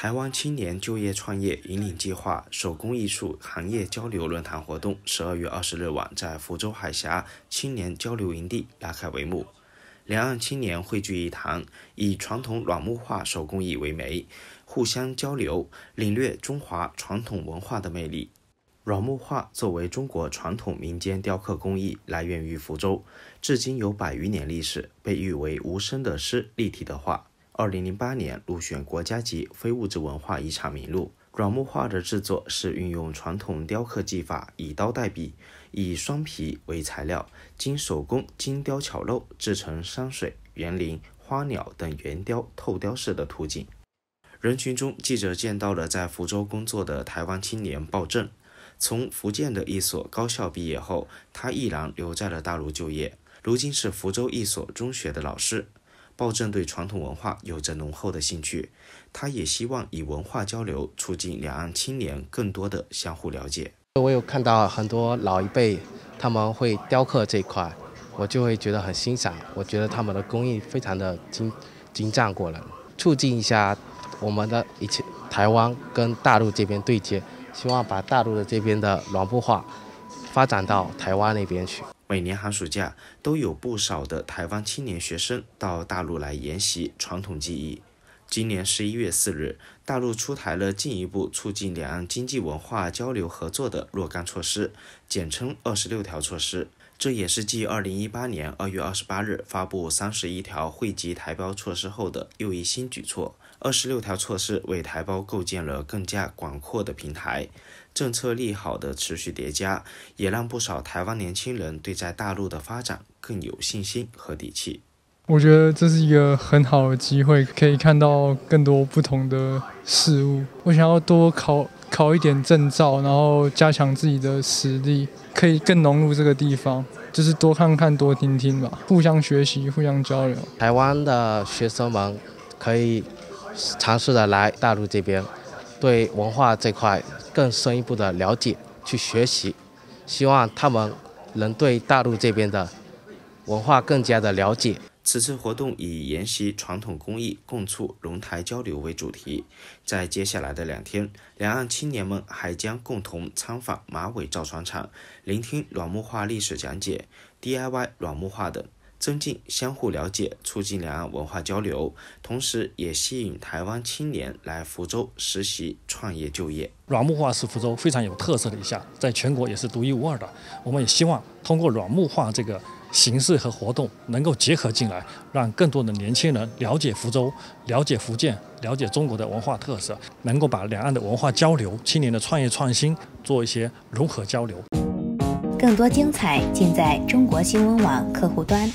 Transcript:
台湾青年就业创业引领计划手工艺术行业交流论坛活动，十二月二十日晚在福州海峡青年交流营地拉开帷幕，两岸青年汇聚一堂，以传统软木画手工艺为媒，互相交流，领略中华传统文化的魅力。软木画作为中国传统民间雕刻工艺，来源于福州，至今有百余年历史，被誉为无声的诗，立体的画。二零零八年入选国家级非物质文化遗产名录。软木画的制作是运用传统雕刻技法，以刀代笔，以双皮为材料，经手工精雕巧镂，制成山水、园林、花鸟等圆雕透雕式的图景。人群中，记者见到了在福州工作的台湾青年鲍正。从福建的一所高校毕业后，他毅然留在了大陆就业，如今是福州一所中学的老师。鲍政对传统文化有着浓厚的兴趣，他也希望以文化交流促进两岸青年更多的相互了解。我有看到很多老一辈他们会雕刻这一块，我就会觉得很欣赏。我觉得他们的工艺非常的精精湛过人，促进一下我们的一切台湾跟大陆这边对接，希望把大陆的这边的软布画发展到台湾那边去。每年寒暑假都有不少的台湾青年学生到大陆来研习传统技艺。今年十一月四日，大陆出台了进一步促进两岸经济文化交流合作的若干措施，简称“二十六条措施”。这也是继二零一八年二月二十八日发布三十一条惠及台胞措施后的又一新举措。二十六条措施为台胞构建了更加广阔的平台，政策利好的持续叠加，也让不少台湾年轻人对在大陆的发展更有信心和底气。我觉得这是一个很好的机会，可以看到更多不同的事物。我想要多考考一点证照，然后加强自己的实力，可以更融入这个地方，就是多看看、多听听吧，互相学习、互相交流。台湾的学生们可以尝试的来大陆这边，对文化这块更深一步的了解，去学习。希望他们能对大陆这边的文化更加的了解。此次活动以研习传统工艺、共促龙台交流为主题。在接下来的两天，两岸青年们还将共同参访马尾造船厂，聆听软木画历史讲解、DIY 软木画等。增进相互了解，促进两岸文化交流，同时也吸引台湾青年来福州实习、创业、就业。软木画是福州非常有特色的一项，在全国也是独一无二的。我们也希望通过软木画这个形式和活动，能够结合进来，让更多的年轻人了解福州、了解福建、了解中国的文化特色，能够把两岸的文化交流、青年的创业创新做一些融合交流。更多精彩尽在中国新闻网客户端。